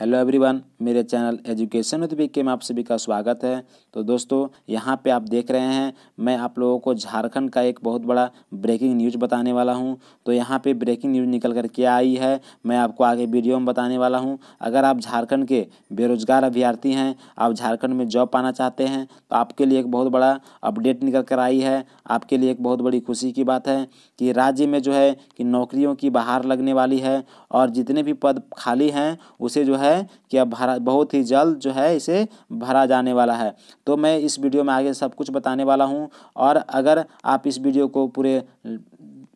hello everyone मेरे channel education with K में आप सभी का स्वागत है तो दोस्तों यहाँ पे आप देख रहे हैं मैं आप लोगों को झारखंड का एक बहुत बड़ा ब्रेकिंग न्यूज बताने वाला हूँ तो यहाँ पे ब्रेकिंग न्यूज निकल कर के आई है मैं आपको आगे वीडियो में बताने वाला हूँ अगर आप झारखंड के बेरोजगार अभ्यर्थी हैं आप झारखंड में जॉब पाना चाहते हैं तो आपके लिए एक बहुत बड़ा अपडेट निकल कर आई है आपके लिए एक बहुत बड़ी खुशी की बात है कि राज्य में जो है कि नौकरियों की बाहर लगने वाली है और जितने भी पद खाली हैं उसे जो है है कि अब भरा बहुत ही जल्द जो है इसे भरा जाने वाला है तो मैं इस वीडियो में आगे सब कुछ बताने वाला हूँ और अगर आप इस वीडियो को पूरे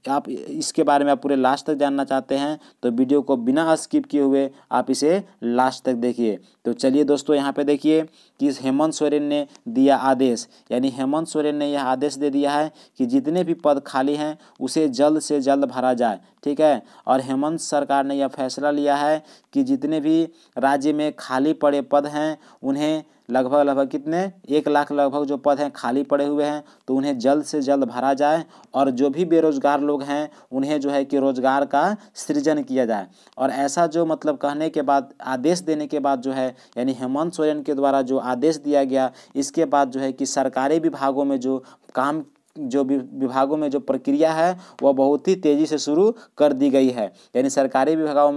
तो आप इसके बारे में आप पूरे लास्ट तक जानना चाहते हैं तो वीडियो को बिना स्किप किए हुए आप इसे लास्ट तक देखिए तो चलिए दोस्तों यहाँ पे देखिए कि हेमंत सोरेन ने दिया आदेश यानी हेमंत सोरेन ने यह आदेश दे दिया है कि जितने भी पद खाली हैं उसे जल्द से जल्द भरा जाए ठीक है और हेमंत सरकार ने यह फैसला लिया है कि जितने भी राज्य में खाली पड़े पद हैं उन्हें लगभग लगभग कितने एक लाख लगभग जो पद हैं खाली पड़े हुए हैं तो उन्हें जल्द से जल्द भरा जाए और जो भी बेरोजगार लोग हैं उन्हें जो है कि रोजगार का सृजन किया जाए और ऐसा जो मतलब कहने के बाद आदेश देने के बाद जो है यानी हेमंत सोरेन के द्वारा जो आदेश दिया गया इसके बाद जो है कि सरकारी विभागों में जो काम जो विभागों में जो प्रक्रिया है वह बहुत ही तेज़ी से शुरू कर दी गई है यानी सरकारी विभागों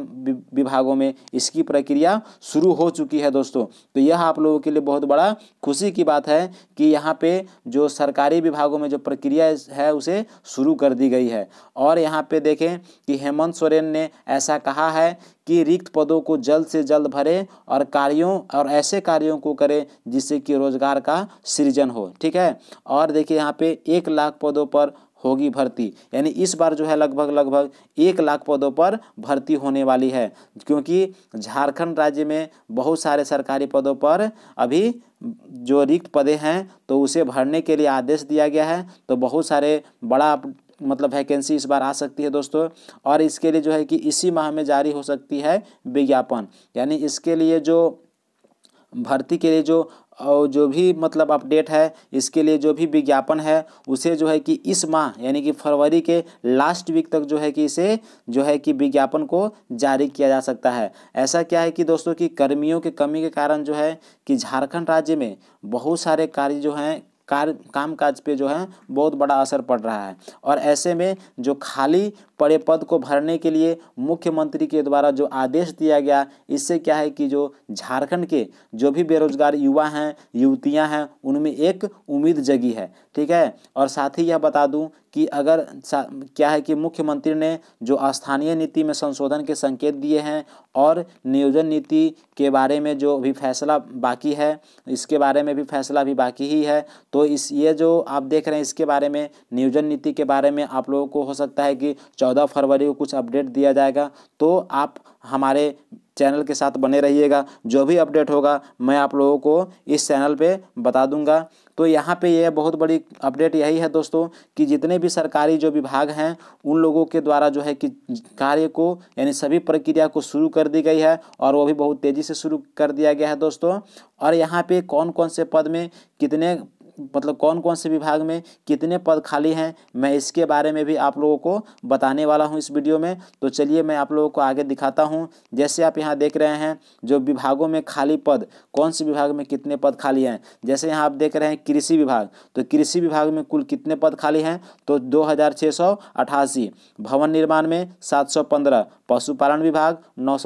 विभागों में इसकी प्रक्रिया शुरू हो चुकी है दोस्तों तो यह आप लोगों के लिए बहुत बड़ा खुशी की बात है कि यहाँ पे जो सरकारी विभागों में जो प्रक्रिया है उसे शुरू कर दी गई है और यहाँ पे देखें कि हेमंत सोरेन ने ऐसा कहा है कि रिक्त पदों को जल्द से जल्द भरें और कार्यों और ऐसे कार्यों को करें जिससे कि रोजगार का सृजन हो ठीक है और देखिए यहाँ पे एक लाख पदों पर होगी भर्ती यानी इस बार जो है लगभग लगभग एक लाख पदों पर भर्ती होने वाली है क्योंकि झारखंड राज्य में बहुत सारे सरकारी पदों पर अभी जो रिक्त पदे हैं तो उसे भरने के लिए आदेश दिया गया है तो बहुत सारे बड़ा मतलब वैकेंसी इस बार आ सकती है दोस्तों और इसके लिए जो है कि इसी माह में जारी हो सकती है विज्ञापन यानी इसके लिए जो भर्ती के लिए जो और जो भी मतलब अपडेट है इसके लिए जो भी विज्ञापन है उसे जो है कि इस माह यानी कि फरवरी के लास्ट वीक तक जो है कि इसे जो है कि विज्ञापन को जारी किया जा सकता है ऐसा क्या है कि दोस्तों कि कर्मियों की कमी के कारण जो है कि झारखंड राज्य में बहुत सारे कार्य जो हैं कार्य काज पे जो है बहुत बड़ा असर पड़ रहा है और ऐसे में जो खाली पड़े पद को भरने के लिए मुख्यमंत्री के द्वारा जो आदेश दिया गया इससे क्या है कि जो झारखंड के जो भी बेरोजगार युवा हैं युवतियां हैं उनमें एक उम्मीद जगी है ठीक है और साथ ही यह बता दूं कि अगर क्या है कि मुख्यमंत्री ने जो स्थानीय नीति में संशोधन के संकेत दिए हैं और नियोजन नीति के बारे में जो अभी फैसला बाकी है इसके बारे में भी फैसला अभी बाकी ही है तो इस ये जो आप देख रहे हैं इसके बारे में नियोजन नीति के बारे में आप लोगों को हो सकता है कि चौदह फरवरी को कुछ अपडेट दिया जाएगा तो आप हमारे चैनल के साथ बने रहिएगा जो भी अपडेट होगा मैं आप लोगों को इस चैनल पे बता दूंगा तो यहाँ पे यह बहुत बड़ी अपडेट यही है दोस्तों कि जितने भी सरकारी जो विभाग हैं उन लोगों के द्वारा जो है कि कार्य को यानी सभी प्रक्रिया को शुरू कर दी गई है और वो भी बहुत तेज़ी से शुरू कर दिया गया है दोस्तों और यहाँ पे कौन कौन से पद में कितने मतलब कौन कौन से विभाग में कितने पद खाली हैं मैं इसके बारे में भी आप लोगों को बताने वाला हूँ इस वीडियो में तो चलिए मैं आप लोगों को आगे दिखाता हूँ जैसे आप यहाँ देख रहे हैं जो विभागों में खाली पद कौन से विभाग में कितने पद खाली हैं जैसे यहाँ आप देख रहे हैं कृषि विभाग तो कृषि विभाग में कुल कितने पद खाली हैं तो दो भवन निर्माण में सात पशुपालन विभाग नौ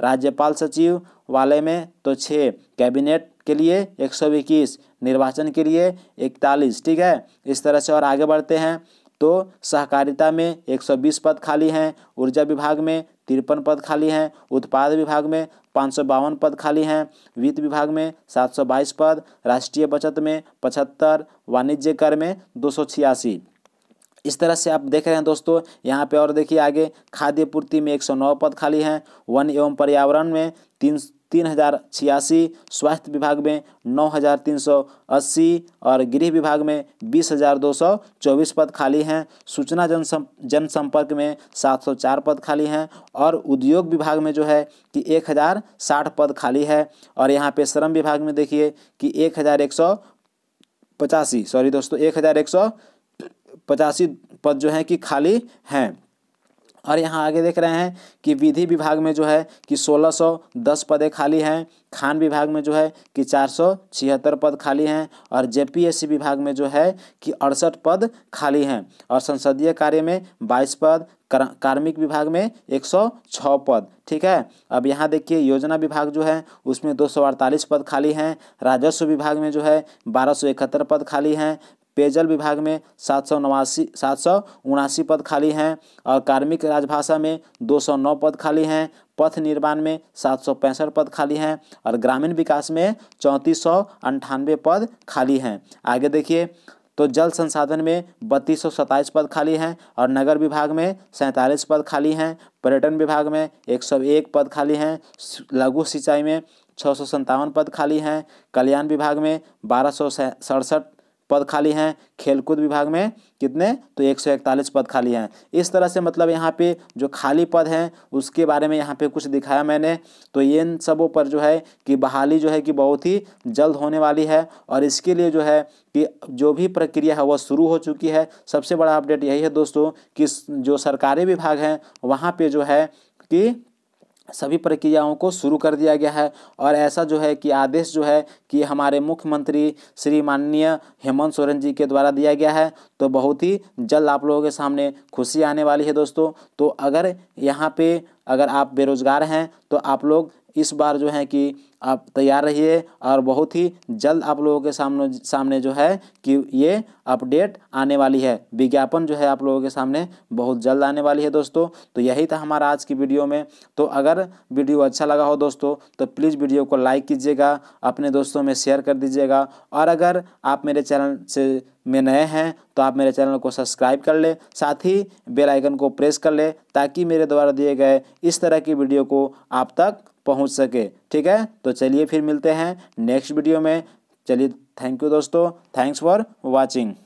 राज्यपाल सचिव वाले में तो छः कैबिनेट के लिए एक सौ इक्कीस निर्वाचन के लिए इकतालीस ठीक है इस तरह से और आगे बढ़ते हैं तो सहकारिता में एक सौ बीस पद खाली हैं ऊर्जा विभाग में तिरपन पद खाली हैं उत्पाद विभाग में पाँच सौ बावन पद खाली हैं वित्त विभाग में सात सौ बाईस पद राष्ट्रीय बचत में पचहत्तर वाणिज्य कर में दो सौ छियासी इस तरह से आप देख रहे हैं दोस्तों यहाँ पे और देखिए आगे खाद्य पूर्ति में 109 पद खाली हैं वन एवं पर्यावरण में तीन तीन हज़ार छियासी स्वास्थ्य विभाग में नौ हज़ार तीन सौ अस्सी और गृह विभाग में बीस हज़ार दो सौ चौबीस पद खाली हैं सूचना जनसं जनसंपर्क में सात सौ चार पद खाली हैं और उद्योग विभाग में जो है कि एक हज़ार साठ पद खाली है और यहाँ पे श्रम विभाग में देखिए कि एक हज़ार एक सौ पचासी सॉरी दोस्तों एक हज़ार एक सौ पचासी पद जो है कि खाली हैं और यहाँ आगे देख रहे हैं कि विधि विभाग में जो है कि 1610 पदें खाली हैं खान विभाग में जो है कि चार पद खाली हैं और जेपीएससी विभाग में जो है कि अड़सठ पद खाली हैं और संसदीय कार्य में 22 पद कार्मिक विभाग में 106 पद ठीक है अब यहाँ देखिए योजना विभाग जो है उसमें दो पद खाली हैं राजस्व विभाग में जो है बारह पद खाली हैं पेयजल विभाग में सात सौ नवासी सात सौ उनासी पद खाली हैं और कार्मिक राजभाषा में दो सौ नौ पद खाली हैं पथ निर्माण में सात सौ पैंसठ पद खाली हैं और ग्रामीण विकास में चौंतीस सौ अंठानवे पद खाली हैं आगे देखिए तो जल संसाधन में बत्तीस सौ सत्ताईस पद खाली हैं और नगर विभाग में सैंतालीस पद खाली हैं पर्यटन विभाग में एक सौ एक पद खाली हैं लघु सिंचाई में छः सौ सत्तावन पद खाली हैं कल्याण विभाग में बारह सौ सड़सठ पद खाली हैं खेलकूद विभाग में कितने तो एक पद खाली हैं इस तरह से मतलब यहाँ पे जो खाली पद हैं उसके बारे में यहाँ पे कुछ दिखाया मैंने तो इन सबों पर जो है कि बहाली जो है कि बहुत ही जल्द होने वाली है और इसके लिए जो है कि जो भी प्रक्रिया है वह शुरू हो चुकी है सबसे बड़ा अपडेट यही है दोस्तों कि जो सरकारी विभाग हैं वहाँ पर जो है कि सभी प्रक्रियाओं को शुरू कर दिया गया है और ऐसा जो है कि आदेश जो है कि हमारे मुख्यमंत्री श्री माननीय हेमंत सोरेन जी के द्वारा दिया गया है तो बहुत ही जल्द आप लोगों के सामने खुशी आने वाली है दोस्तों तो अगर यहाँ पे अगर आप बेरोज़गार हैं तो आप लोग इस बार जो है कि आप तैयार रहिए और बहुत ही जल्द आप लोगों के सामने सामने जो है कि ये अपडेट आने वाली है विज्ञापन जो है आप लोगों के सामने बहुत जल्द आने वाली है दोस्तों तो यही था हमारा आज की वीडियो में तो अगर वीडियो अच्छा लगा हो दोस्तों तो प्लीज़ वीडियो को लाइक कीजिएगा अपने दोस्तों में शेयर कर दीजिएगा और अगर आप मेरे चैनल से में नए हैं तो आप मेरे चैनल को सब्सक्राइब कर ले साथ ही बेल आइकन को प्रेस कर ले ताकि मेरे द्वारा दिए गए इस तरह की वीडियो को आप तक पहुंच सके ठीक है तो चलिए फिर मिलते हैं नेक्स्ट वीडियो में चलिए थैंक यू दोस्तों थैंक्स फॉर वॉचिंग